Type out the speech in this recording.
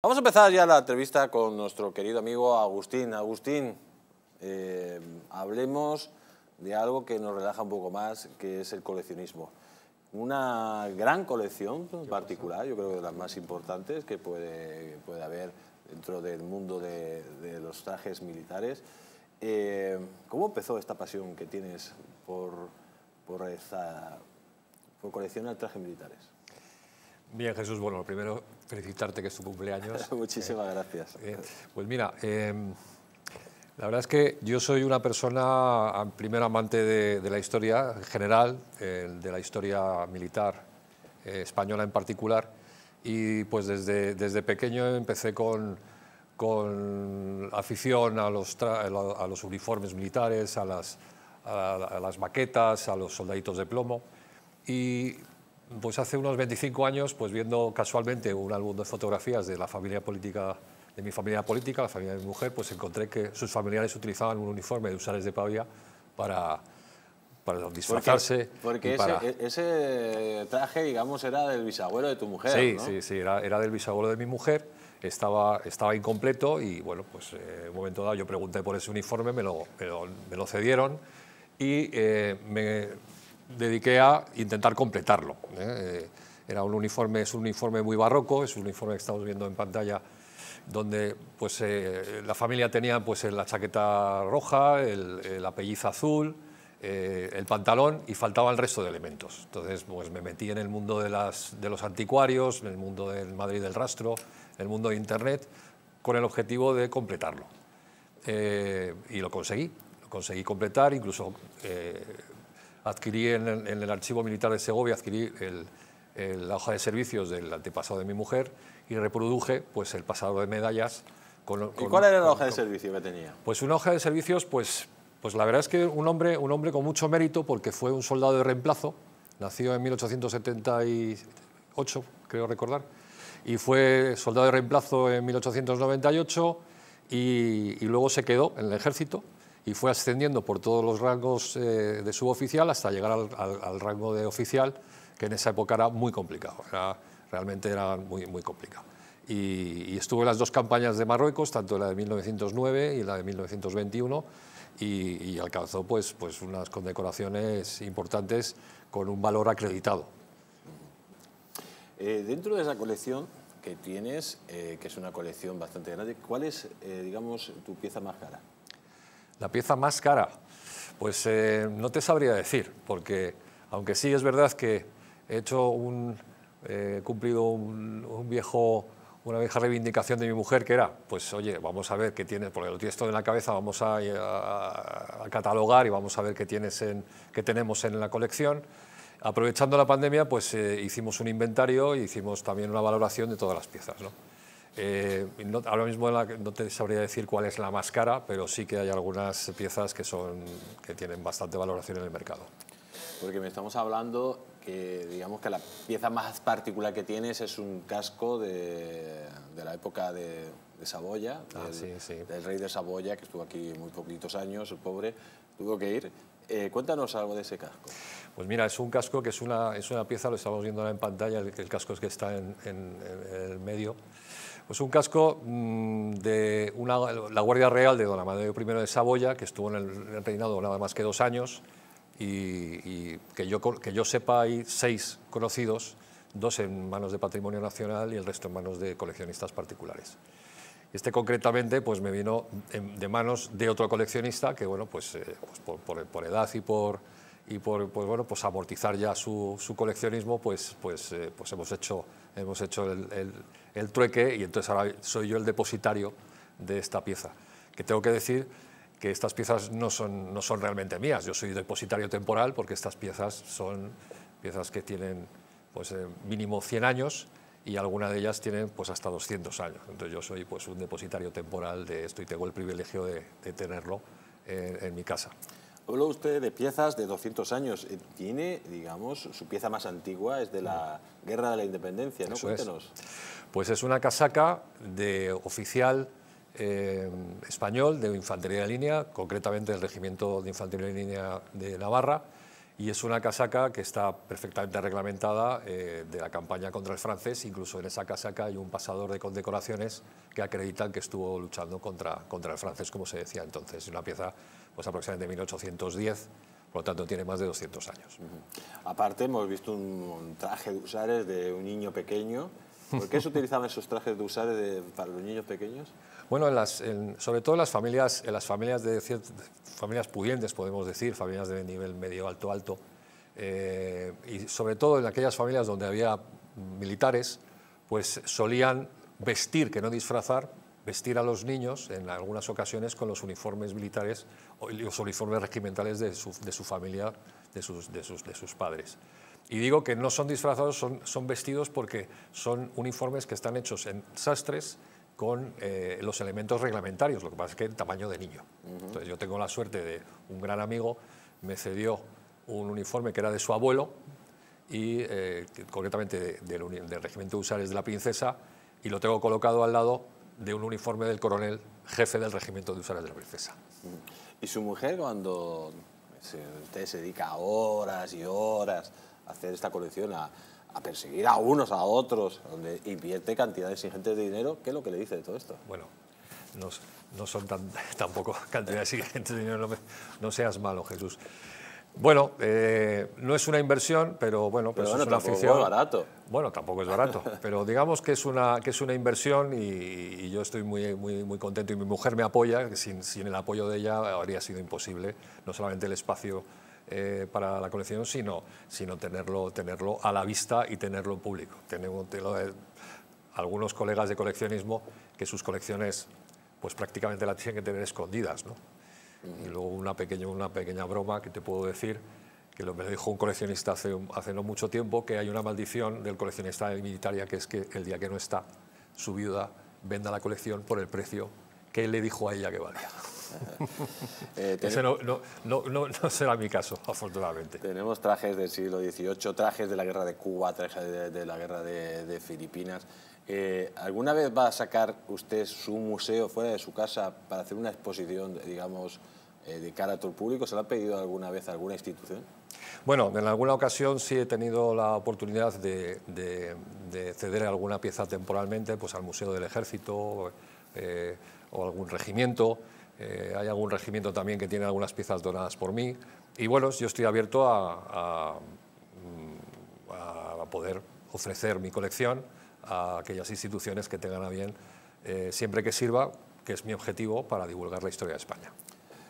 Vamos a empezar ya la entrevista con nuestro querido amigo Agustín. Agustín, eh, hablemos de algo que nos relaja un poco más, que es el coleccionismo. Una gran colección particular, yo creo que de las más importantes que puede, puede haber dentro del mundo de, los trajes militares. Eh, ¿Cómo empezó esta pasión que tienes por, por coleccionar trajes militares? Bien, Jesús, bueno, primero felicitarte que es tu cumpleaños. Muchísimas eh, gracias. Eh, pues mira, em, la verdad es que yo soy una persona, primero amante de, la historia en general, de la historia militar eh, española en particular, y pues desde, desde pequeño empecé con, con afición a los, a los uniformes militares, a las, a las maquetas, a los soldaditos de plomo, y pues hace unos 25 años, pues viendo casualmente un álbum de fotografías de la familia política, de mi familia política, la familia de mi mujer, pues encontré que sus familiares utilizaban un uniforme de Usares de pavia para, para disfrazarse. Porque, e-, Ese, traje, digamos, era del bisabuelo de tu mujer, Sí, sí, sí, era, era del bisabuelo de mi mujer, estaba, estaba incompleto y, bueno, pues eh, en un momento dado yo pregunté por ese uniforme, me lo, me lo, cedieron y eh, me dediqué a intentar completarlo. ¿eh? Eh, era un uniforme, es un uniforme muy barroco, es un uniforme que estamos viendo en pantalla donde pues, eh, la familia tenía pues, la chaqueta roja, el, la pelliza azul, el pantalón y faltaba el resto de elementos. Entonces pues, me metí en el mundo de, las, de los anticuarios, en el mundo del Madrid del rastro, en el mundo de Internet, con el objetivo de completarlo. y lo conseguí, lo conseguí completar, incluso adquirí en el, archivo militar de Segovia, adquirí la hoja de servicios del antepasado de mi mujer y reproduje pues, el pasado de medallas. ¿Y cuál era la hoja de servicio que tenía? Pues una hoja de servicios, pues, pues la verdad es que un hombre, un hombre con mucho mérito porque fue un soldado de reemplazo, nació en 1878, creo recordar, y fue soldado de reemplazo en 1898 y luego se quedó en el ejército y fue ascendiendo por todos los rangos eh, de suboficial hasta llegar al, rango de oficial, que en esa época era muy complicado, realmente era muy, muy complicado. Y, y, estuve en las dos campañas de Marruecos, tanto la de 1909 y la de 1921, y, alcanzó pues, pues unas condecoraciones importantes con un valor acreditado. Eh, dentro de esa colección que tienes, eh, que es una colección bastante grande, ¿cuál es, digamos, tu pieza más cara? La pieza más cara. Pues eh, no te sabría decir, porque aunque sí es verdad que he hecho un, eh, cumplido una vieja reivindicación de mi mujer, que era, pues oye, vamos a ver qué tiene, porque lo tienes todo en la cabeza, vamos a, catalogar y vamos a ver qué, tenemos en la colección. Aprovechando la pandemia, pues eh, hicimos un inventario y hicimos también una valoración de todas las piezas. ¿no? Eh, ahora mismo no te sabría decir cuál es la más cara, pero sí que hay algunas piezas que, son, que tienen bastante valoración en el mercado. Porque me estamos hablando que digamos que la pieza más particular que tienes es un casco de, la época de, Saboya, ah, del, rey de Saboya, que estuvo aquí muy poquitos años, el pobre, tuvo que ir. Eh, cuéntanos algo de ese casco. Pues mira, es un casco que es una, es una pieza, lo estamos viendo ahora en pantalla, el, casco es que está en el medio. Pues un casco mm, de la Guardia Real de Don Amadeo I de Saboya, que estuvo en el reinado nada más que dos años, y, que, yo, que yo sepa hay seis conocidos, dos en manos de Patrimonio Nacional y el resto en manos de coleccionistas particulares. Este concretamente pues me vino de manos de otro coleccionista que bueno pues, eh, pues por, edad y por y por pues bueno pues amortizar ya su, coleccionismo pues pues eh, pues hemos hecho hemos hecho el, el trueque y entonces ahora soy yo el depositario de esta pieza. Que tengo que decir que estas piezas no son, no son realmente mías, yo soy depositario temporal porque estas piezas son piezas que tienen pues eh, mínimo 100 años y algunas de ellas tienen pues hasta 200 años. Entonces yo soy pues un depositario temporal de esto y tengo el privilegio de, tenerlo en mi casa. Habló usted de piezas de 200 años. Eh, tiene, digamos, su pieza más antigua es de la Guerra de la Independencia, ¿no? Cuéntenos. Pues es una casaca de oficial eh, español de infantería de línea, concretamente del Regimiento de Infantería de Línea de Navarra, y es una casaca que está perfectamente reglamentada eh, de la campaña contra el francés, incluso en esa casaca hay un pasador de condecoraciones que acreditan que estuvo luchando contra, contra el francés, como se decía entonces, es una pieza pues aproximadamente 1810, por lo tanto tiene más de 200 años. Aparte hemos visto un, traje de usares de un niño pequeño. ¿Por qué se utilizaban esos trajes de usares para los niños pequeños? Bueno, sobre todo en las familias, en las familias de, familias pudientes, podemos decir, familias de nivel medio, alto, alto, eh, y sobre todo en aquellas familias donde había militares, pues solían vestir, que no disfrazar, vestir a los niños en algunas ocasiones con los uniformes militares o los uniformes regimentales de su, familia, de sus, padres. Y digo que no son disfrazados, son, vestidos porque son uniformes que están hechos en sastres con eh, los elementos reglamentarios, lo que pasa es que el tamaño de niño. Entonces yo tengo la suerte de un gran amigo me cedió un uniforme que era de su abuelo y eh, concretamente del, regimiento de usares de la princesa y lo tengo colocado al lado de un uniforme del coronel jefe del regimiento de usuarios de la Princesa. ¿Y su mujer cuando usted se dedica horas y horas a hacer esta colección, a, perseguir a unos, a otros, donde invierte cantidades ingentes de dinero, ¿qué es lo que le dice de todo esto? Bueno, no, son tan, tampoco cantidades ingentes de dinero, no seas malo, Jesús. Bueno, eh, no es una inversión, pero bueno, pues pero bueno, es una afición. barato. Bueno, tampoco es barato, pero digamos que es una, que es una inversión y, yo estoy muy, muy, contento y mi mujer me apoya, que sin, sin, el apoyo de ella habría sido imposible, no solamente el espacio eh, para la colección, sino, tenerlo, tenerlo a la vista y tenerlo en público. Tenemos eh, algunos colegas de coleccionismo que sus colecciones pues prácticamente las tienen que tener escondidas, ¿no? Y luego una pequeña, una pequeña broma que te puedo decir, que lo me dijo un coleccionista hace, hace no mucho tiempo, que hay una maldición del coleccionista de militaria, que es que el día que no está, su viuda venda la colección por el precio que él le dijo a ella que valía. Eh, Ese no, no, no, no, será mi caso, afortunadamente. Tenemos trajes del siglo XVIII, trajes de la guerra de Cuba, trajes de, la guerra de Filipinas. Eh, ¿Alguna vez va a sacar usted su museo fuera de su casa para hacer una exposición, digamos, eh, de cara a todo el público? ¿Se lo ha pedido alguna vez a alguna institución? Bueno, en alguna ocasión sí he tenido la oportunidad de, ceder alguna pieza temporalmente pues, al Museo del Ejército eh, o algún regimiento. hay algún regimiento también que tiene algunas piezas donadas por mí. Y bueno, yo estoy abierto a mm, poder ofrecer mi colección a aquellas instituciones que tengan a bien, eh, siempre que sirva, que es mi objetivo, para divulgar la historia de España.